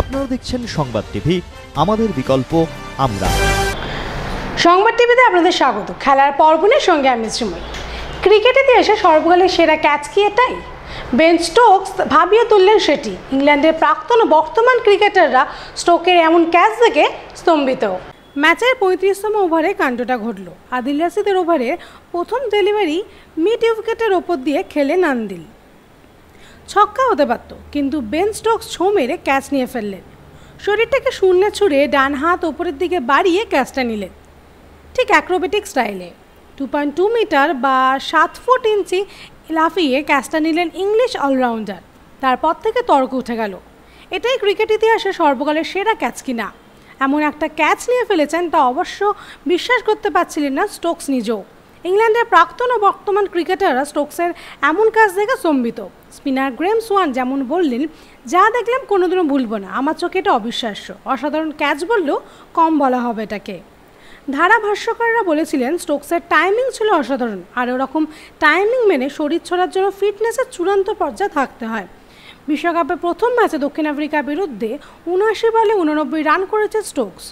আপনারা দেখছেন সংবাদ টিভি আমাদের বিকল্প আমরা সংবাদ টিভিতে আপনাদের স্বাগত খেলার পর্বনের সঙ্গে আমি শ্রীময়ী ক্রিকেট ইতিহাসে সর্বকালের সেরা ক্যাচ কি এটাই বেন স্টোকস ভাবিয়ে তুললেন সেটি ইংল্যান্ডের প্রাক্তন বর্তমান ক্রিকেটাররা স্টোকের এমন ক্যাচ দেখে স্তম্ভিত ম্যাচের পঁয়ত্রিশতম ওভারে কাণ্ডটা ঘটল আদিল রাশিদের ওভারে প্রথম ডেলিভারি মিড উইকেটের ওপর দিয়ে খেলে নান্দিল ছক্কা হতে পারত কিন্তু বেন স্টোকস ছো মেরে ক্যাচ নিয়ে ফেললেন শরীরটাকে শূন্যে ছুঁড়ে ডান হাত ওপরের দিকে বাড়িয়ে ক্যাচটা নিলেন ঠিক অ্যাক্রোবেটিক স্টাইলে টু পয়েন্ট টু মিটার বা সাত ফুট ইঞ্চি লাফিয়ে ক্যাচটা নিলেন ইংলিশ অলরাউন্ডার তারপর থেকে তর্ক উঠে গেল এটাই ক্রিকেট ইতিহাসে সর্বকালের সেরা ক্যাচ কিনা এমন একটা ক্যাচ নিয়ে ফেলেছেন তা অবশ্য বিশ্বাস করতে পারছিলেন না স্টোকস নিজেও ইংল্যান্ডের প্রাক্তন ও বর্তমান ক্রিকেটাররা স্টোকসের এমন কাজ দেখে স্তম্ভিত স্পিনার গ্রেম সোয়ান যেমন বললেন যা দেখলাম কোনোদিনও ভুলব না আমার চোখে এটা অবিশ্বাস্য অসাধারণ ক্যাচ বললেও কম বলা হবে এটাকে ধারাভাষ্যকাররা বলেছিলেন স্টোকসের টাইমিং ছিল অসাধারণ আর ওরকম টাইমিং মেনে শরীর ছড়ার জন্য ফিটনেসের চূড়ান্ত পর্যায়ে থাকতে হয় বিশ্বকাপে প্রথম ম্যাচে দক্ষিণ আফ্রিকার বিরুদ্ধে উনআশি বলে উননব্বই রান করেছে স্টোকস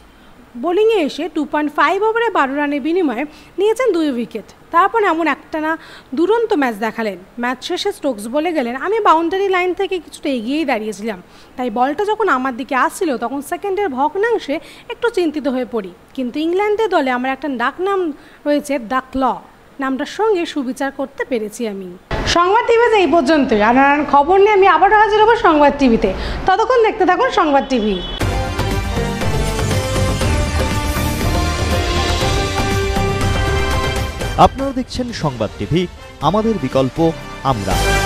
বোলিংয়ে এসে টু পয়েন্ট ফাইভ ওভারে বারো রানের বিনিময়ে নিয়েছেন দুই উইকেট তারপর এমন একটা না দুরন্ত ম্যাচ দেখালেন ম্যাচ শেষে স্টোকস বলে গেলেন আমি বাউন্ডারি লাইন থেকে কিছুটা এগিয়েই দাঁড়িয়েছিলাম তাই বলটা যখন আমার দিকে আসছিল তখন সেকেন্ডের ভগ্নাংশে একটু চিন্তিত হয়ে পড়ি কিন্তু ইংল্যান্ডের দলে আমার একটা ডাক নাম রয়েছে ডাক ক্ল নামটার সঙ্গে সুবিচার করতে পেরেছি আমি সংবাদ টিভিতে এই পর্যন্তই আর খবর নিয়ে আমি আবারও হাজির হবো সংবাদ টিভিতে ততক্ষণ দেখতে থাকুন সংবাদ টিভি আপনারা দেখছেন সংবাদ টিভি আমাদের বিকল্প আমরা